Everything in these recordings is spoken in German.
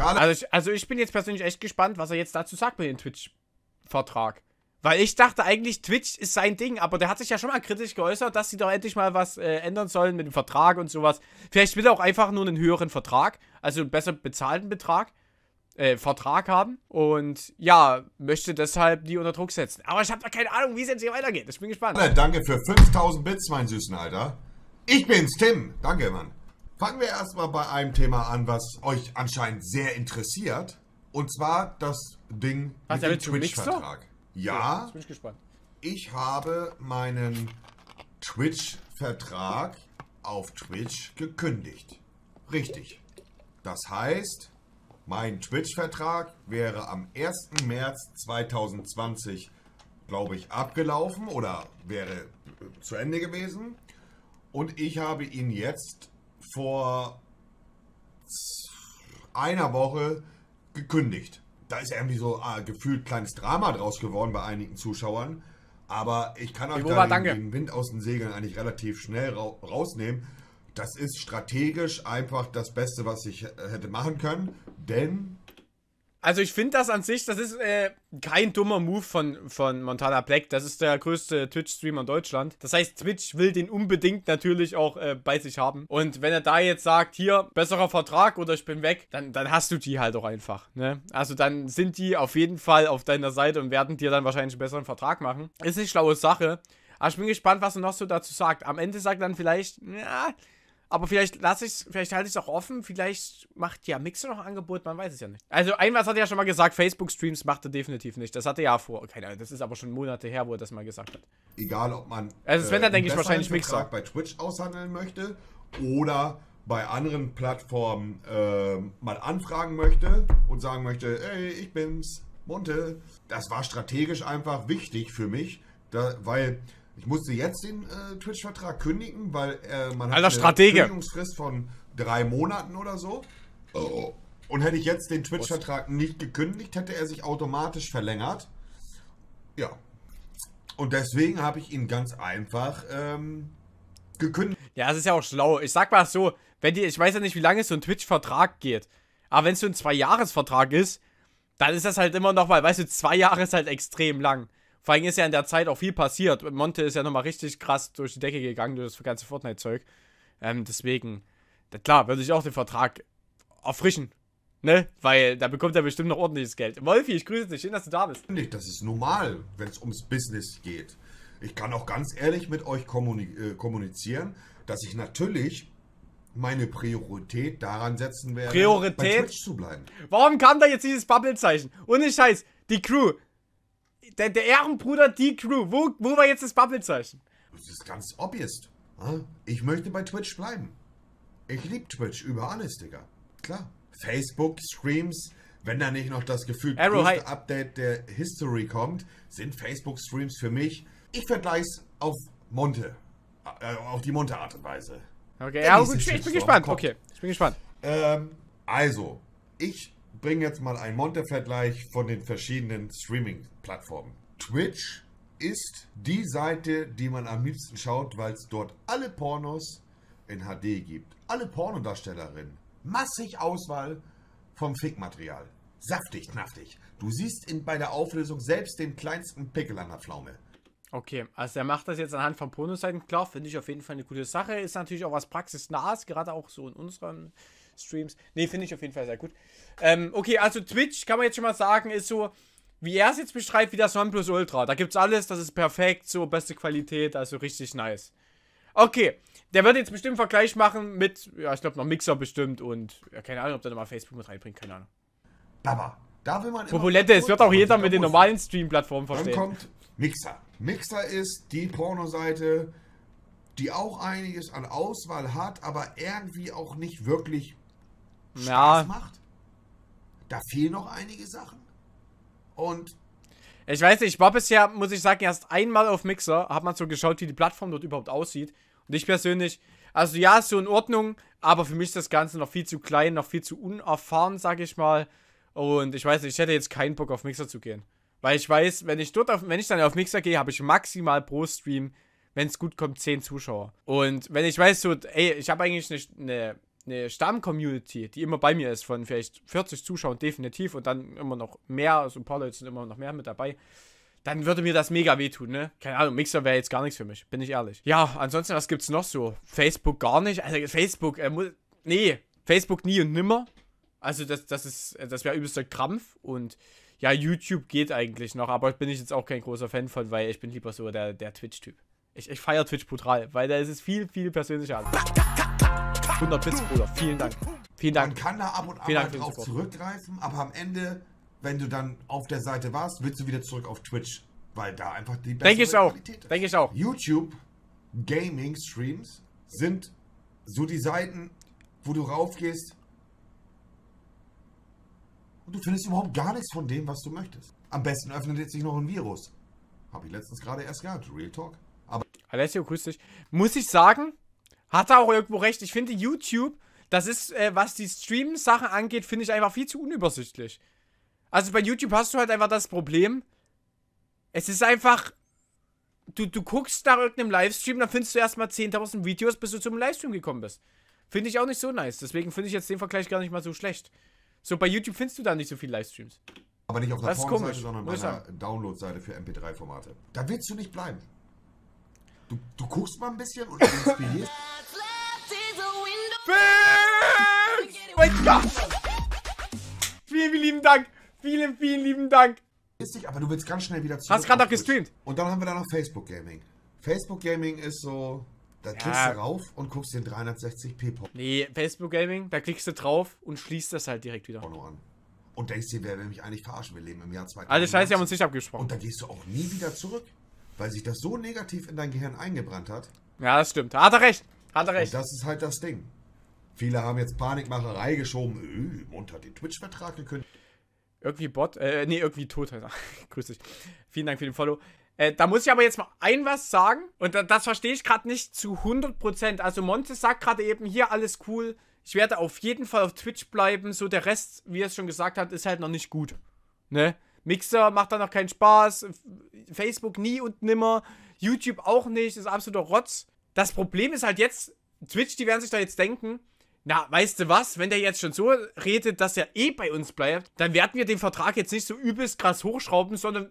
Skala. Also ich, also ich bin jetzt persönlich echt gespannt, was er jetzt dazu sagt mit dem Twitch-Vertrag. Weil ich dachte eigentlich, Twitch ist sein Ding, aber der hat sich ja schon mal kritisch geäußert, dass sie doch endlich mal was äh, ändern sollen mit dem Vertrag und sowas. Vielleicht will er auch einfach nur einen höheren Vertrag, also einen besser bezahlten Betrag, äh, Vertrag haben und ja, möchte deshalb die unter Druck setzen. Aber ich habe da keine Ahnung, wie es jetzt hier weitergeht. Ich bin gespannt. Danke für 5000 Bits, mein süßen Alter. Ich bin's, Tim. Danke, Mann. Fangen wir erstmal bei einem Thema an, was euch anscheinend sehr interessiert. Und zwar das Ding Ach, mit dem Twitch-Vertrag. Ja, ja bin ich gespannt. Ich habe meinen Twitch-Vertrag auf Twitch gekündigt. Richtig. Das heißt, mein Twitch-Vertrag wäre am 1. März 2020, glaube ich, abgelaufen oder wäre äh, zu Ende gewesen. Und ich habe ihn jetzt vor einer Woche gekündigt. Da ist irgendwie so ah, gefühlt kleines Drama draus geworden bei einigen Zuschauern. Aber ich kann euch da den, den, Wind aus den Segeln eigentlich relativ schnell ra rausnehmen. Das ist strategisch einfach das Beste, was ich hätte machen können. Denn also ich finde das an sich, das ist äh, kein dummer Move von, von Montana Black. Das ist der größte Twitch-Streamer in Deutschland. Das heißt, Twitch will den unbedingt natürlich auch äh, bei sich haben. Und wenn er da jetzt sagt, hier, besserer Vertrag oder ich bin weg, dann, dann hast du die halt auch einfach. Ne? Also dann sind die auf jeden Fall auf deiner Seite und werden dir dann wahrscheinlich einen besseren Vertrag machen. Ist eine schlaue Sache. Aber ich bin gespannt, was er noch so dazu sagt. Am Ende sagt er dann vielleicht, ja, aber vielleicht lasse ich vielleicht halte ich es auch offen. Vielleicht macht ja Mixer noch ein Angebot, man weiß es ja nicht. Also, ein was hat er ja schon mal gesagt, Facebook-Streams macht er definitiv nicht. Das hatte er ja vor. Keine Ahnung, das ist aber schon Monate her, wo er das mal gesagt hat. Egal, ob man. Also, wenn, dann äh, denke ich wahrscheinlich Mixer. bei Twitch aushandeln möchte oder bei anderen Plattformen äh, mal anfragen möchte und sagen möchte: Hey, ich bin's, Monte. Das war strategisch einfach wichtig für mich, da, weil ich musste jetzt den äh, Twitch-Vertrag kündigen, weil äh, man hat Alter, eine Stratege. Kündigungsfrist von drei Monaten oder so. Oh. Und hätte ich jetzt den Twitch-Vertrag nicht gekündigt, hätte er sich automatisch verlängert. Ja. Und deswegen habe ich ihn ganz einfach ähm, gekündigt. Ja, es ist ja auch schlau. Ich sag mal so, wenn die, ich weiß ja nicht, wie lange so ein Twitch-Vertrag geht. Aber wenn es so ein Zwei-Jahres-Vertrag ist, dann ist das halt immer noch mal, weißt du, zwei Jahre ist halt extrem lang. Vor allem ist ja in der Zeit auch viel passiert. Monte ist ja nochmal richtig krass durch die Decke gegangen durch das ganze Fortnite-Zeug. Ähm, deswegen, klar, würde ich auch den Vertrag erfrischen. Ne? Weil da bekommt er bestimmt noch ordentliches Geld. Wolfi, ich grüße dich. Schön, dass du da bist. Das ist normal, wenn es ums Business geht. Ich kann auch ganz ehrlich mit euch äh, kommunizieren, dass ich natürlich meine Priorität daran setzen werde, Priorität? bei Twitch zu bleiben. Warum kam da jetzt dieses Bubble-Zeichen? Und ich Scheiß, die Crew, der, der Ehrenbruder die crew Wo, wo war jetzt das Bubblezeichen? Das ist ganz obvious. Ich möchte bei Twitch bleiben. Ich liebe Twitch über alles, Digga. Klar. Facebook, Streams, wenn da nicht noch das gefühlt Arrow, größte hi. Update der History kommt, sind Facebook-Streams für mich. Ich vergleiche es auf Monte. Äh, auf die Monte Art und Weise. Okay, ja, gut, ich, bin gespannt. Okay, ich bin gespannt. Ähm, also, ich bringen jetzt mal einen Monte-Vergleich von den verschiedenen Streaming-Plattformen. Twitch ist die Seite, die man am liebsten schaut, weil es dort alle Pornos in HD gibt. Alle Pornodarstellerinnen. Massig Auswahl vom Fickmaterial. Saftig, knaftig. Du siehst in, bei der Auflösung selbst den kleinsten Pickel an der Pflaume. Okay, also er macht das jetzt anhand von Pornoseiten. Klar, finde ich auf jeden Fall eine gute Sache. Ist natürlich auch was praxisnahes, gerade auch so in unserem Streams. Ne, finde ich auf jeden Fall sehr gut. Ähm, okay, also Twitch kann man jetzt schon mal sagen, ist so, wie er es jetzt beschreibt, wie das OnePlus Ultra. Da gibt's alles, das ist perfekt, so beste Qualität, also richtig nice. Okay, der wird jetzt bestimmt einen Vergleich machen mit, ja, ich glaube noch Mixer bestimmt und ja, keine Ahnung, ob der nochmal Facebook mit reinbringt, keine Ahnung. Baba, da will man. Populette, es wird auch jeder mit den normalen Stream-Plattformen verstehen. Dann kommt Mixer. Mixer ist die Pornoseite, die auch einiges an Auswahl hat, aber irgendwie auch nicht wirklich Spaß ja. macht. Da fehlen noch einige Sachen. Und. Ich weiß nicht, ich war bisher, muss ich sagen, erst einmal auf Mixer, hat man so geschaut, wie die Plattform dort überhaupt aussieht. Und ich persönlich, also ja, ist so in Ordnung, aber für mich ist das Ganze noch viel zu klein, noch viel zu unerfahren, sag ich mal. Und ich weiß nicht, ich hätte jetzt keinen Bock auf Mixer zu gehen. Weil ich weiß, wenn ich dort auf, wenn ich dann auf Mixer gehe, habe ich maximal pro Stream, wenn es gut kommt, 10 Zuschauer. Und wenn ich weiß, so, ey, ich habe eigentlich nicht eine eine Stamm-Community, die immer bei mir ist, von vielleicht 40 Zuschauern definitiv und dann immer noch mehr, also ein paar Leute sind immer noch mehr mit dabei, dann würde mir das mega wehtun, ne? Keine Ahnung, Mixer wäre jetzt gar nichts für mich, bin ich ehrlich. Ja, ansonsten, was gibt's noch so? Facebook gar nicht? Also Facebook, äh, nee, Facebook nie und nimmer. Also das, das ist, das wäre übelster Krampf und ja, YouTube geht eigentlich noch, aber bin ich jetzt auch kein großer Fan von, weil ich bin lieber so der, der Twitch-Typ. Ich, ich feiere Twitch brutal, weil da ist es viel, viel persönlicher. An. 100 Bits, Bruder. Vielen Dank. Vielen Dank. Man kann da ab und an mal drauf zurückgreifen, aber am Ende, wenn du dann auf der Seite warst, willst du wieder zurück auf Twitch, weil da einfach die beste Denk ich auch. Qualität ist. Denke ich auch. YouTube Gaming Streams sind so die Seiten, wo du raufgehst und du findest überhaupt gar nichts von dem, was du möchtest. Am besten öffnet jetzt sich noch ein Virus. Habe ich letztens gerade erst gehabt, Real Talk. Aber Alessio, grüß dich. Muss ich sagen, hat er auch irgendwo recht. Ich finde YouTube, das ist, äh, was die Stream-Sachen angeht, finde ich einfach viel zu unübersichtlich. Also bei YouTube hast du halt einfach das Problem, es ist einfach, du, du guckst nach irgendeinem Livestream, dann findest du erstmal 10.000 Videos, bis du zum Livestream gekommen bist. Finde ich auch nicht so nice. Deswegen finde ich jetzt den Vergleich gar nicht mal so schlecht. So, bei YouTube findest du da nicht so viele Livestreams. Aber nicht auf der porn sondern auf einer Download-Seite für MP3-Formate. Da willst du nicht bleiben. Du, du guckst mal ein bisschen und inspirierst. Ja! Vielen, vielen lieben Dank. Vielen, vielen lieben Dank. Ist dich, aber du willst ganz schnell wieder zurück. Hast gerade noch gestreamt. Und dann haben wir da noch Facebook Gaming. Facebook Gaming ist so, da klickst du rauf und guckst den 360p-Pop. Nee, Facebook Gaming, da klickst du drauf und schließt das halt direkt wieder. Porno an. Und denkst dir, wer will mich eigentlich verarschen? Wir leben im Jahr 2000. Alle Scheiße, wir haben uns nicht abgesprochen. Und da gehst du auch nie wieder zurück, weil sich das so negativ in dein Gehirn eingebrannt hat. Ja, das stimmt. Hat er recht. Hat er recht. Und das ist halt das Ding. Viele haben jetzt Panikmacherei geschoben. Öh, hat den Twitch-Vertrag gekündigt. Irgendwie Bot, äh, nee, irgendwie tot. Grüß dich. Vielen Dank für den Follow. Äh, da muss ich aber jetzt mal ein was sagen. Und da, das verstehe ich gerade nicht zu 100%. Also Montes sagt gerade eben hier alles cool. Ich werde auf jeden Fall auf Twitch bleiben. So der Rest, wie er es schon gesagt hat, ist halt noch nicht gut. Ne? Mixer macht da noch keinen Spaß. Facebook nie und nimmer. YouTube auch nicht. Ist absoluter Rotz. Das Problem ist halt jetzt, Twitch, die werden sich da jetzt denken, na, weißt du was, wenn der jetzt schon so redet, dass er eh bei uns bleibt, dann werden wir den Vertrag jetzt nicht so übelst krass hochschrauben, sondern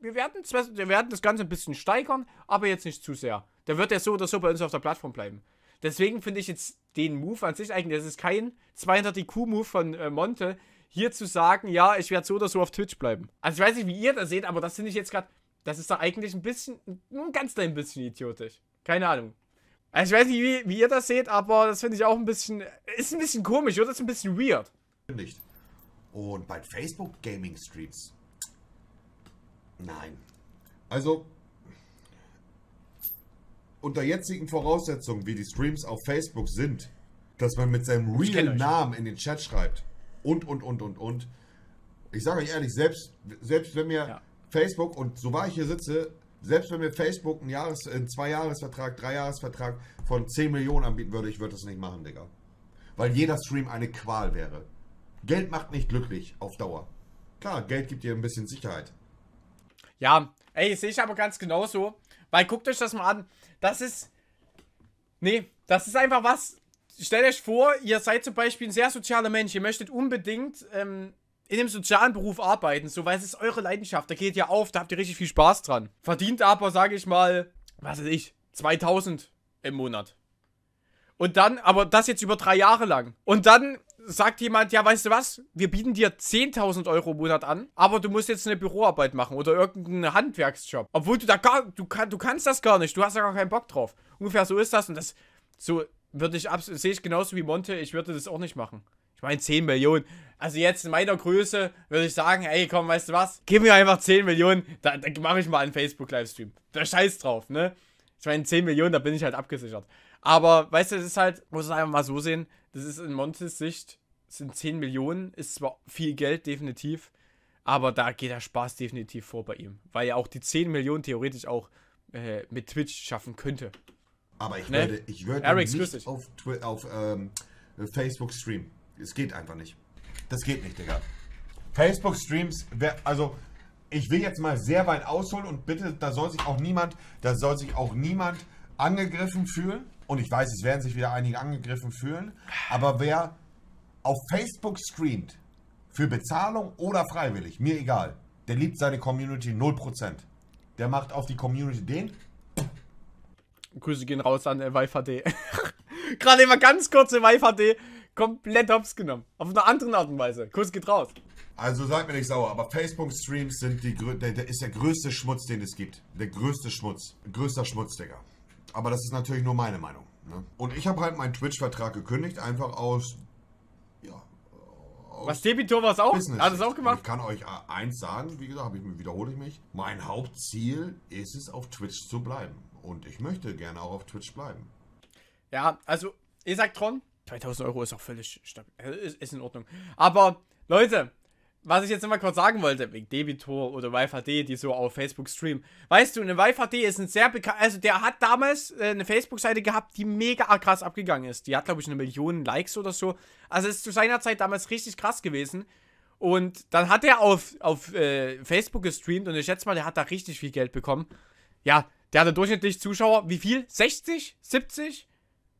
wir werden, wir werden das Ganze ein bisschen steigern, aber jetzt nicht zu sehr. Dann wird er so oder so bei uns auf der Plattform bleiben. Deswegen finde ich jetzt den Move an sich eigentlich, das ist kein 200 IQ-Move von äh, Monte, hier zu sagen, ja, ich werde so oder so auf Twitch bleiben. Also ich weiß nicht, wie ihr das seht, aber das finde ich jetzt gerade, das ist da eigentlich ein bisschen, ein ganz klein bisschen idiotisch. Keine Ahnung. Also ich weiß nicht, wie, wie ihr das seht, aber das finde ich auch ein bisschen... Ist ein bisschen komisch, oder? Ist ein bisschen weird. Nicht. Und bei Facebook Gaming Streams. Nein. Also, unter jetzigen Voraussetzungen, wie die Streams auf Facebook sind, dass man mit seinem realen Namen in den Chat schreibt und, und, und, und, und. Ich sage euch ehrlich, selbst, selbst wenn mir ja. Facebook und so war ich hier sitze, selbst wenn mir Facebook einen, Jahres-, äh, einen Zwei-Jahres-Vertrag, Drei-Jahres-Vertrag von 10 Millionen anbieten würde, ich würde das nicht machen, Digga. Weil jeder Stream eine Qual wäre. Geld macht nicht glücklich auf Dauer. Klar, Geld gibt dir ein bisschen Sicherheit. Ja, ey, sehe ich aber ganz genauso. Weil guckt euch das mal an. Das ist. Nee, das ist einfach was. Stellt euch vor, ihr seid zum Beispiel ein sehr sozialer Mensch. Ihr möchtet unbedingt ähm, in dem sozialen Beruf arbeiten, so, weil es ist eure Leidenschaft, da geht ihr auf, da habt ihr richtig viel Spaß dran. Verdient aber, sage ich mal, was weiß ich, 2000 im Monat. Und dann, aber das jetzt über drei Jahre lang. Und dann sagt jemand, ja, weißt du was, wir bieten dir 10.000 Euro im Monat an, aber du musst jetzt eine Büroarbeit machen oder irgendeinen Handwerksjob. Obwohl du da gar, du, kann, du kannst das gar nicht, du hast da gar keinen Bock drauf. Ungefähr so ist das und das, so würde ich, sehe ich genauso wie Monte, ich würde das auch nicht machen. Ich meine 10 Millionen. Also jetzt in meiner Größe würde ich sagen, ey, komm, weißt du was? Gib mir einfach 10 Millionen, da, da mache ich mal einen Facebook-Livestream. Da scheiß drauf, ne? Ich meine, 10 Millionen, da bin ich halt abgesichert. Aber, weißt du, es ist halt, muss es einfach mal so sehen, das ist in Montes Sicht, sind 10 Millionen, ist zwar viel Geld, definitiv, aber da geht der Spaß definitiv vor bei ihm. Weil er auch die 10 Millionen theoretisch auch äh, mit Twitch schaffen könnte. Aber ich ne? würde, ich würde Eric, nicht auf, auf ähm, Facebook streamen es geht einfach nicht. Das geht nicht, Digga. Facebook-Streams, also ich will jetzt mal sehr weit ausholen und bitte, da soll sich auch niemand, da soll sich auch niemand angegriffen fühlen. Und ich weiß, es werden sich wieder einige angegriffen fühlen. Aber wer auf Facebook streamt, für Bezahlung oder freiwillig, mir egal, der liebt seine Community 0%. Der macht auf die Community den. Grüße gehen raus an der äh, Gerade immer ganz kurz im äh, Wi-Fi komplett hops genommen. Auf einer anderen Art und Weise. Kuss geht raus. Also seid mir nicht sauer, aber Facebook-Streams sind die, der, der ist der größte Schmutz, den es gibt. Der größte Schmutz. Größter Schmutz, Digga. Aber das ist natürlich nur meine Meinung. Ne? Und ich habe halt meinen Twitch-Vertrag gekündigt, einfach aus. Ja. Aus Was Debitor es auch? Business. Hat es auch gemacht? ich kann euch äh, eins sagen, wie gesagt, ich, wiederhole ich mich. Mein Hauptziel ist es, auf Twitch zu bleiben. Und ich möchte gerne auch auf Twitch bleiben. Ja, also, ihr sagt Tron, 2000 Euro ist auch völlig stabil. Also, ist, ist in Ordnung. Aber, Leute, was ich jetzt nochmal kurz sagen wollte, wegen Debitor oder WiFAD, die so auf Facebook streamen. Weißt du, eine WiFAD ist ein sehr bekannt, also der hat damals äh, eine Facebook-Seite gehabt, die mega krass abgegangen ist. Die hat, glaube ich, eine Million Likes oder so. Also ist zu seiner Zeit damals richtig krass gewesen. Und dann hat er auf, auf äh, Facebook gestreamt und ich schätze mal, der hat da richtig viel Geld bekommen. Ja, der hatte durchschnittlich Zuschauer, wie viel? 60? 70?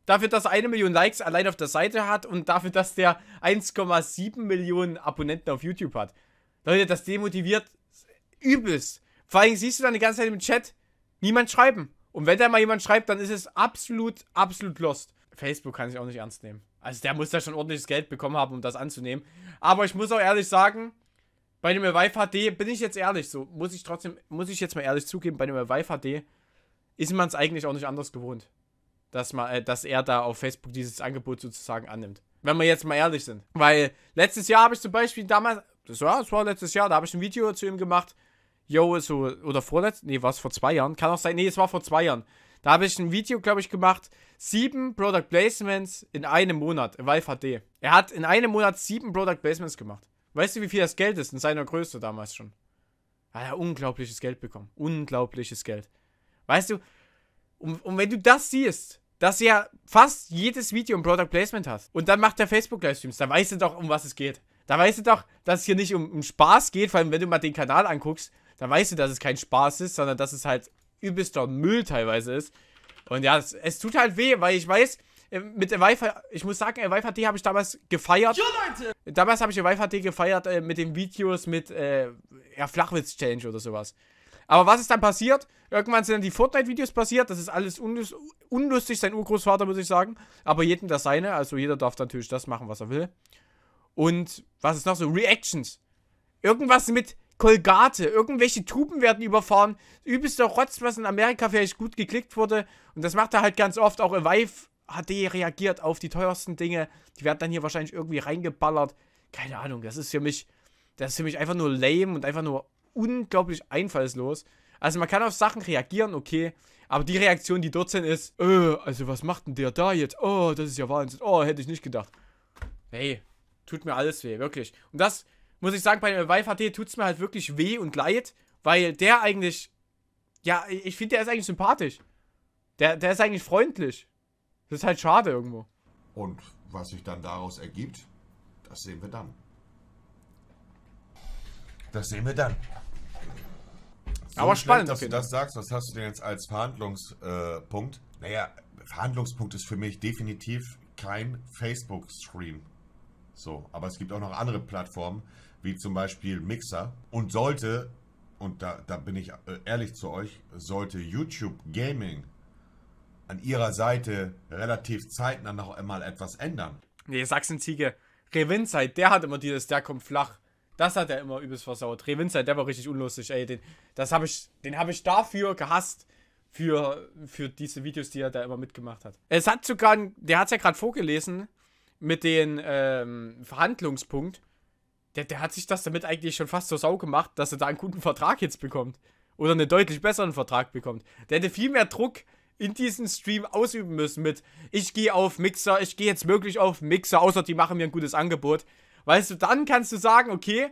Dafür, dass er eine Million Likes allein auf der Seite hat und dafür, dass der 1,7 Millionen Abonnenten auf YouTube hat. Leute, das demotiviert übelst. Vor allem siehst du dann die ganze Zeit im Chat niemand schreiben. Und wenn da mal jemand schreibt, dann ist es absolut, absolut lost. Facebook kann sich auch nicht ernst nehmen. Also der muss da schon ordentliches Geld bekommen haben, um das anzunehmen. Aber ich muss auch ehrlich sagen, bei dem Revive HD, bin ich jetzt ehrlich, so muss ich trotzdem, muss ich jetzt mal ehrlich zugeben, bei dem Revive HD ist man es eigentlich auch nicht anders gewohnt dass, man, äh, dass er da auf Facebook dieses Angebot sozusagen annimmt. Wenn wir jetzt mal ehrlich sind. Weil letztes Jahr habe ich zum Beispiel damals, das war, das war letztes Jahr, da habe ich ein Video zu ihm gemacht. Yo, so, oder vorletzt, nee, war es vor zwei Jahren? Kann auch sein, nee, es war vor zwei Jahren. Da habe ich ein Video, glaube ich, gemacht. Sieben Product Placements in einem Monat, im Valve HD. Er hat in einem Monat sieben Product Placements gemacht. Weißt du, wie viel das Geld ist in seiner Größe damals schon? Hat er unglaubliches Geld bekommen. Unglaubliches Geld. Weißt du, und, und wenn du das siehst, dass du ja fast jedes Video im Product Placement hast. Und dann macht der Facebook-Livestreams. Da weißt du doch, um was es geht. Da weißt du doch, dass es hier nicht um, um Spaß geht, vor allem wenn du mal den Kanal anguckst, dann weißt du, dass es kein Spaß ist, sondern dass es halt übelster Müll teilweise ist. Und ja, es, es tut halt weh, weil ich weiß, äh, mit Wi-Fi, ich muss sagen, äh, Wi-Fi D habe ich damals gefeiert. Ja, Leute! Damals habe ich Wi-Fi D gefeiert äh, mit den Videos mit äh, ja, Flachwitz-Challenge oder sowas. Aber was ist dann passiert? Irgendwann sind dann die Fortnite-Videos passiert. Das ist alles unlust unlustig, sein Urgroßvater, muss ich sagen. Aber jedem das seine. Also jeder darf natürlich das machen, was er will. Und was ist noch so? Reactions. Irgendwas mit Kolgate. Irgendwelche Truppen werden überfahren. Übelster Rotz, was in Amerika vielleicht gut geklickt wurde. Und das macht er halt ganz oft. Auch Revive HD reagiert auf die teuersten Dinge. Die werden dann hier wahrscheinlich irgendwie reingeballert. Keine Ahnung, das ist für mich, das ist für mich einfach nur lame und einfach nur unglaublich einfallslos. Also man kann auf Sachen reagieren, okay. Aber die Reaktion, die dort sind, ist, äh, also was macht denn der da jetzt? Oh, das ist ja Wahnsinn. Oh, hätte ich nicht gedacht. Hey, tut mir alles weh, wirklich. Und das, muss ich sagen, bei dem HD tut es mir halt wirklich weh und leid, weil der eigentlich, ja, ich finde, der ist eigentlich sympathisch. Der, der ist eigentlich freundlich. Das ist halt schade irgendwo. Und was sich dann daraus ergibt, das sehen wir dann. Das sehen wir dann. So Aber spannend, dass du das sagst. Was hast du denn jetzt als Verhandlungspunkt? Äh, naja, Verhandlungspunkt ist für mich definitiv kein Facebook-Stream. So, aber es gibt auch noch andere Plattformen, wie zum Beispiel Mixer. Und sollte, und da, da bin ich äh, ehrlich zu euch, sollte YouTube Gaming an ihrer Seite relativ zeitnah noch einmal etwas ändern. Nee, Sachsenziege, Revinzeit, der hat immer dieses, der kommt flach. Das hat er immer übelst versaut. Ray der war richtig unlustig, ey. Den, das ich, den habe ich dafür gehasst. Für, für diese Videos, die er da immer mitgemacht hat. Es hat sogar, der hat es ja gerade vorgelesen, mit dem ähm, Verhandlungspunkt. Der, der hat sich das damit eigentlich schon fast zur Sau gemacht, dass er da einen guten Vertrag jetzt bekommt. Oder einen deutlich besseren Vertrag bekommt. Der hätte viel mehr Druck in diesem Stream ausüben müssen mit ich gehe auf Mixer, ich gehe jetzt wirklich auf Mixer, außer die machen mir ein gutes Angebot. Weißt du, dann kannst du sagen, okay,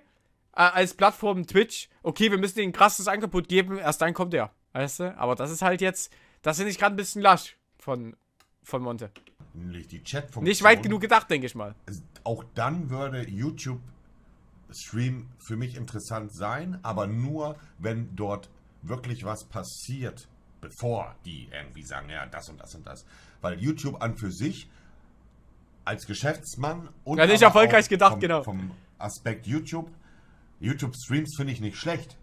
äh, als Plattform Twitch, okay, wir müssen ihnen krasses Angebot geben, erst dann kommt er. Weißt du? Aber das ist halt jetzt, das finde ich gerade ein bisschen lasch von, von Monte. Nämlich die Chatfunktion. Nicht weit genug gedacht, denke ich mal. Auch dann würde YouTube Stream für mich interessant sein, aber nur, wenn dort wirklich was passiert, bevor die irgendwie sagen, ja, das und das und das. Weil YouTube an für sich als Geschäftsmann und. Ja, nicht erfolgreich gedacht, vom, genau. Vom Aspekt YouTube. YouTube-Streams finde ich nicht schlecht.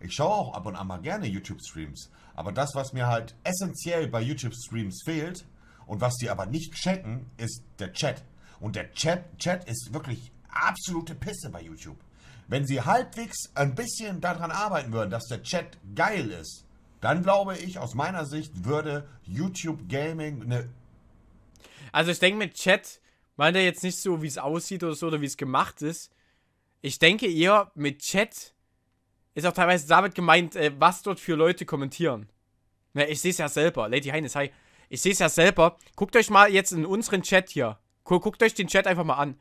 Ich schaue auch ab und an mal gerne YouTube-Streams. Aber das, was mir halt essentiell bei YouTube-Streams fehlt und was die aber nicht checken, ist der Chat. Und der Chat, Chat ist wirklich absolute Pisse bei YouTube. Wenn sie halbwegs ein bisschen daran arbeiten würden, dass der Chat geil ist, dann glaube ich, aus meiner Sicht würde YouTube Gaming eine also ich denke mit Chat meint er jetzt nicht so, wie es aussieht oder so, oder wie es gemacht ist. Ich denke eher mit Chat ist auch teilweise damit gemeint, äh, was dort für Leute kommentieren. Na, ne, ich sehe es ja selber. Lady Heines, hi. Ich sehe es ja selber. Guckt euch mal jetzt in unseren Chat hier. Guckt euch den Chat einfach mal an.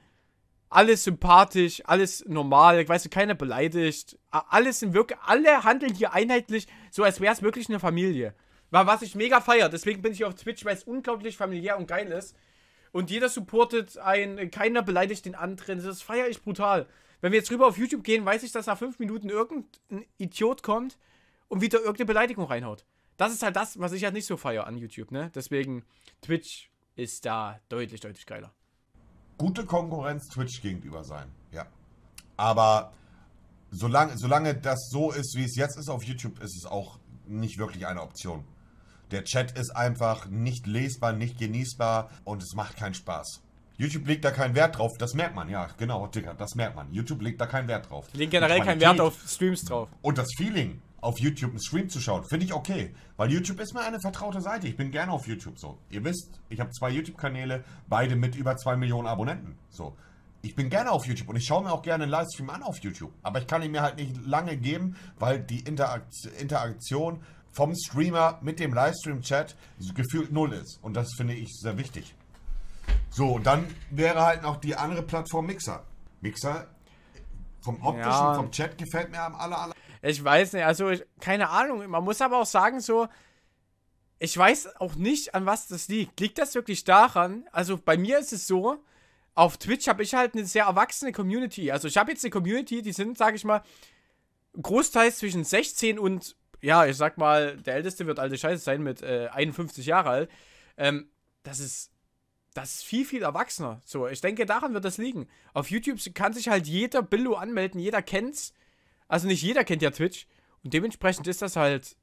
Alles sympathisch, alles normal, ich weiß nicht, keiner beleidigt. Alles sind wirklich, alle handeln hier einheitlich, so als wäre es wirklich eine Familie. Was ich mega feier. Deswegen bin ich auf Twitch, weil es unglaublich familiär und geil ist. Und jeder supportet einen, keiner beleidigt den anderen. Das feiere ich brutal. Wenn wir jetzt rüber auf YouTube gehen, weiß ich, dass nach fünf Minuten irgendein Idiot kommt und wieder irgendeine Beleidigung reinhaut. Das ist halt das, was ich halt nicht so feiere an YouTube, ne? Deswegen, Twitch ist da deutlich, deutlich geiler. Gute Konkurrenz Twitch gegenüber sein, ja. Aber solange, solange das so ist, wie es jetzt ist auf YouTube, ist es auch nicht wirklich eine Option. Der Chat ist einfach nicht lesbar, nicht genießbar und es macht keinen Spaß. YouTube legt da keinen Wert drauf, das merkt man, ja, genau, Digga, das merkt man. YouTube legt da keinen Wert drauf. Legt generell keinen Wert auf Streams drauf. Und das Feeling, auf YouTube einen Stream zu schauen, finde ich okay. Weil YouTube ist mir eine vertraute Seite. Ich bin gerne auf YouTube so. Ihr wisst, ich habe zwei YouTube-Kanäle, beide mit über zwei Millionen Abonnenten. So. Ich bin gerne auf YouTube und ich schaue mir auch gerne einen Livestream an auf YouTube. Aber ich kann ihn mir halt nicht lange geben, weil die Interakt Interaktion vom Streamer mit dem Livestream-Chat gefühlt null ist. Und das finde ich sehr wichtig. So, und dann wäre halt noch die andere Plattform Mixer. Mixer vom optischen, ja. vom Chat gefällt mir am aller, aller. Ich weiß nicht, also ich, keine Ahnung. Man muss aber auch sagen, so, ich weiß auch nicht, an was das liegt. Liegt das wirklich daran? Also bei mir ist es so, auf Twitch habe ich halt eine sehr erwachsene Community. Also ich habe jetzt eine Community, die sind, sage ich mal, großteils zwischen 16 und ja, ich sag mal, der Älteste wird alte Scheiße sein mit äh, 51 Jahre alt. Ähm, das ist das ist viel, viel erwachsener. So, ich denke, daran wird das liegen. Auf YouTube kann sich halt jeder Billo anmelden, jeder kennt's. Also nicht jeder kennt ja Twitch. Und dementsprechend ist das halt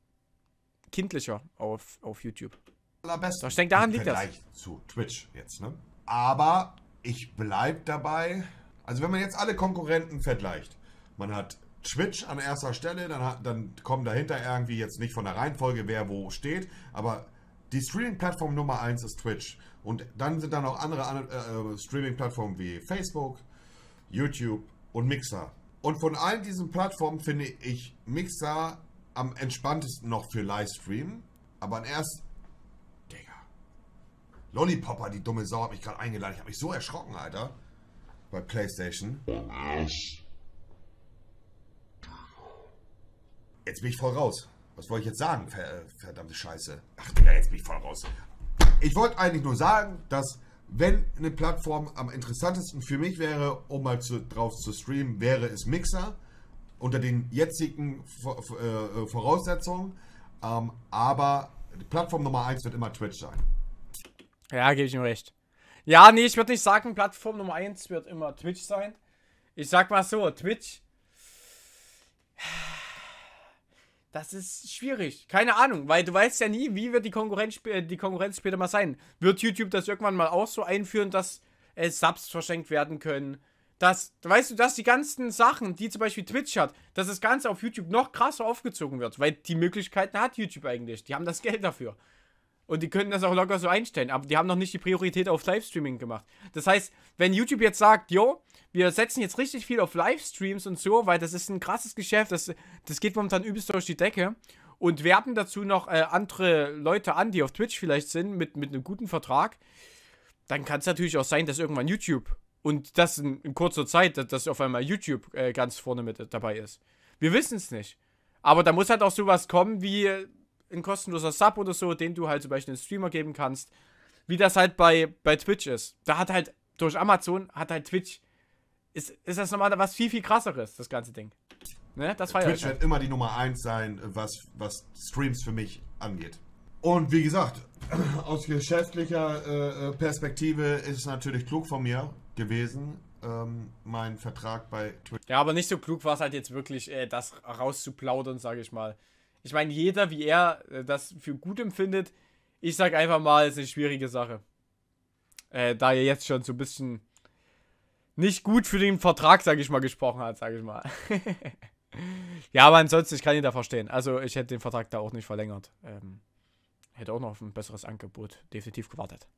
kindlicher auf, auf YouTube. Allerbesten. Ich denke, daran liegt das. zu Twitch jetzt, ne? Aber ich bleib dabei. Also wenn man jetzt alle Konkurrenten vergleicht, man hat Twitch an erster Stelle, dann, dann kommen dahinter irgendwie jetzt nicht von der Reihenfolge, wer wo steht, aber die Streaming-Plattform Nummer 1 ist Twitch. Und dann sind da noch andere äh, äh, Streaming-Plattformen wie Facebook, YouTube und Mixer. Und von all diesen Plattformen finde ich Mixer am entspanntesten noch für Livestream. Aber an erst. Digga. Lollipopper, die dumme Sau, hat mich gerade eingeladen. Ich habe mich so erschrocken, Alter. Bei PlayStation. Arsch. Jetzt bin ich voll raus. Was wollte ich jetzt sagen? Äh, verdammte Scheiße. Ach Digga, jetzt bin ich voll raus. Ich wollte eigentlich nur sagen, dass wenn eine Plattform am interessantesten für mich wäre, um mal zu, drauf zu streamen, wäre es Mixer. Unter den jetzigen äh, Voraussetzungen. Ähm, aber die Plattform Nummer 1 wird immer Twitch sein. Ja, gebe ich ihm recht. Ja, nee, ich würde nicht sagen, Plattform Nummer 1 wird immer Twitch sein. Ich sag mal so, Twitch das ist schwierig. Keine Ahnung, weil du weißt ja nie, wie wird die Konkurrenz, äh, die Konkurrenz später mal sein. Wird YouTube das irgendwann mal auch so einführen, dass äh, Subs verschenkt werden können? Dass, weißt du, dass die ganzen Sachen, die zum Beispiel Twitch hat, dass das Ganze auf YouTube noch krasser aufgezogen wird, weil die Möglichkeiten hat YouTube eigentlich. Die haben das Geld dafür. Und die könnten das auch locker so einstellen, aber die haben noch nicht die Priorität auf Livestreaming gemacht. Das heißt, wenn YouTube jetzt sagt, jo, wir setzen jetzt richtig viel auf Livestreams und so, weil das ist ein krasses Geschäft, das, das geht momentan übelst durch die Decke. Und werben dazu noch äh, andere Leute an, die auf Twitch vielleicht sind, mit, mit einem guten Vertrag. Dann kann es natürlich auch sein, dass irgendwann YouTube und das in, in kurzer Zeit, dass, dass auf einmal YouTube äh, ganz vorne mit dabei ist. Wir wissen es nicht. Aber da muss halt auch sowas kommen wie ein kostenloser Sub oder so, den du halt zum Beispiel einem Streamer geben kannst. Wie das halt bei, bei Twitch ist. Da hat halt, durch Amazon hat halt Twitch, ist, ist das nochmal was viel, viel krasseres, das ganze Ding. Ne? Das Twitch halt. wird immer die Nummer 1 sein, was, was Streams für mich angeht. Und wie gesagt, aus geschäftlicher äh, äh, Perspektive ist es natürlich klug von mir gewesen, ähm, meinen Vertrag bei Twitch. Ja, aber nicht so klug war es halt jetzt wirklich, äh, das rauszuplaudern, sage ich mal. Ich meine, jeder, wie er äh, das für gut empfindet, ich sag einfach mal, ist eine schwierige Sache. Äh, da er jetzt schon so ein bisschen nicht gut für den Vertrag, sage ich mal, gesprochen hat, sage ich mal. ja, aber ansonsten, ich kann ihn da verstehen. Also, ich hätte den Vertrag da auch nicht verlängert. Ähm, hätte auch noch auf ein besseres Angebot definitiv gewartet.